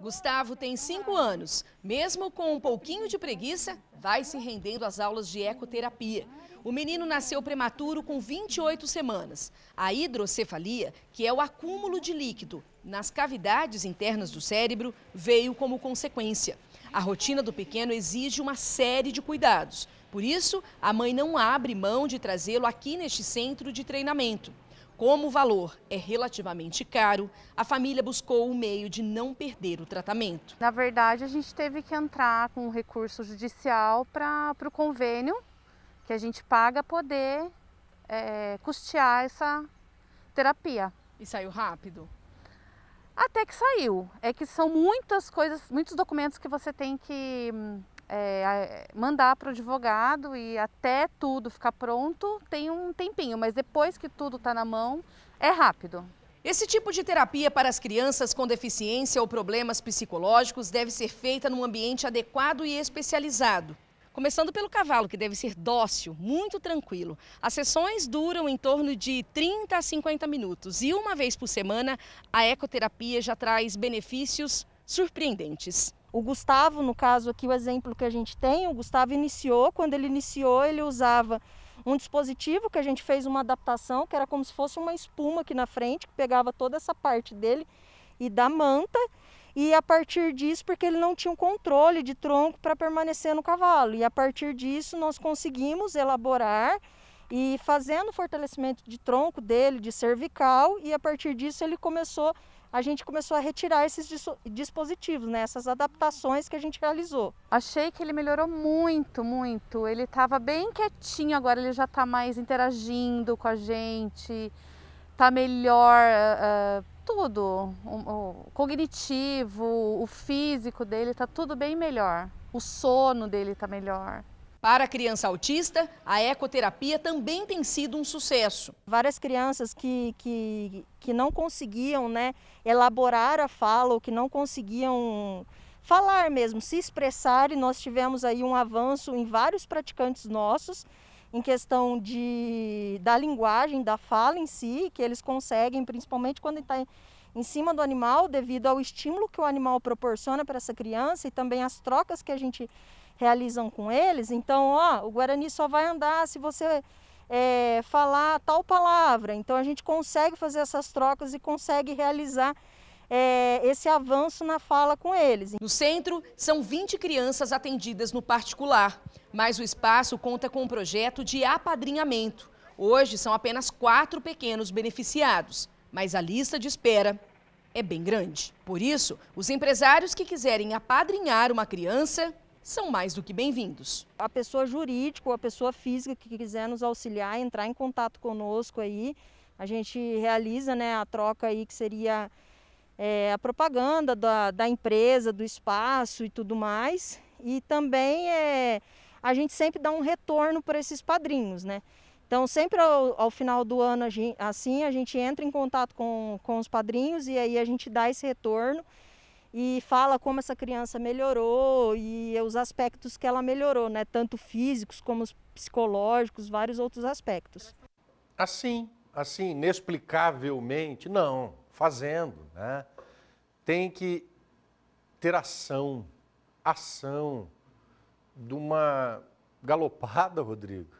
Gustavo tem cinco anos. Mesmo com um pouquinho de preguiça, vai se rendendo às aulas de ecoterapia. O menino nasceu prematuro com 28 semanas. A hidrocefalia, que é o acúmulo de líquido nas cavidades internas do cérebro, veio como consequência. A rotina do pequeno exige uma série de cuidados. Por isso, a mãe não abre mão de trazê-lo aqui neste centro de treinamento. Como o valor é relativamente caro, a família buscou o um meio de não perder o tratamento. Na verdade, a gente teve que entrar com um recurso judicial para o convênio que a gente paga poder é, custear essa terapia. E saiu rápido? Até que saiu. É que são muitas coisas, muitos documentos que você tem que hum, é, mandar para o advogado e até tudo ficar pronto tem um tempinho, mas depois que tudo está na mão, é rápido. Esse tipo de terapia para as crianças com deficiência ou problemas psicológicos deve ser feita num ambiente adequado e especializado. Começando pelo cavalo, que deve ser dócil, muito tranquilo. As sessões duram em torno de 30 a 50 minutos e uma vez por semana a ecoterapia já traz benefícios surpreendentes. O Gustavo, no caso aqui, o exemplo que a gente tem, o Gustavo iniciou, quando ele iniciou, ele usava um dispositivo que a gente fez uma adaptação, que era como se fosse uma espuma aqui na frente, que pegava toda essa parte dele e da manta, e a partir disso, porque ele não tinha um controle de tronco para permanecer no cavalo, e a partir disso nós conseguimos elaborar e fazendo fortalecimento de tronco dele, de cervical, e a partir disso ele começou, a gente começou a retirar esses dispositivos, né, essas adaptações que a gente realizou. Achei que ele melhorou muito, muito. Ele estava bem quietinho, agora ele já está mais interagindo com a gente, está melhor uh, tudo, o, o cognitivo, o físico dele está tudo bem melhor, o sono dele está melhor. Para a criança autista, a ecoterapia também tem sido um sucesso. Várias crianças que, que, que não conseguiam né, elaborar a fala ou que não conseguiam falar mesmo, se expressar, e nós tivemos aí um avanço em vários praticantes nossos em questão de, da linguagem, da fala em si, que eles conseguem, principalmente quando está em cima do animal, devido ao estímulo que o animal proporciona para essa criança e também as trocas que a gente realizam com eles. Então, ó, o Guarani só vai andar se você é, falar tal palavra. Então, a gente consegue fazer essas trocas e consegue realizar é, esse avanço na fala com eles. No centro, são 20 crianças atendidas no particular, mas o espaço conta com um projeto de apadrinhamento. Hoje são apenas quatro pequenos beneficiados, mas a lista de espera é bem grande. Por isso, os empresários que quiserem apadrinhar uma criança são mais do que bem-vindos. A pessoa jurídica ou a pessoa física que quiser nos auxiliar, entrar em contato conosco aí, a gente realiza né, a troca aí que seria é, a propaganda da, da empresa, do espaço e tudo mais. E também é, a gente sempre dá um retorno para esses padrinhos, né? Então, sempre ao, ao, final do ano, assim, a gente entra em contato com, com os padrinhos e aí a gente dá esse retorno e fala como essa criança melhorou e os aspectos que ela melhorou, né? Tanto físicos como psicológicos, vários outros aspectos. Assim, assim, inexplicavelmente, não, fazendo, né? Tem que ter ação, ação de uma galopada, Rodrigo.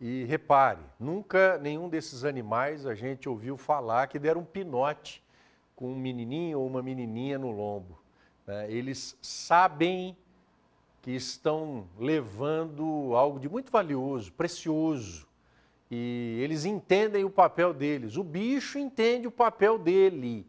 E repare, nunca nenhum desses animais a gente ouviu falar que deram um pinote com um menininho ou uma menininha no lombo. Né? Eles sabem que estão levando algo de muito valioso, precioso. E eles entendem o papel deles. O bicho entende o papel dele.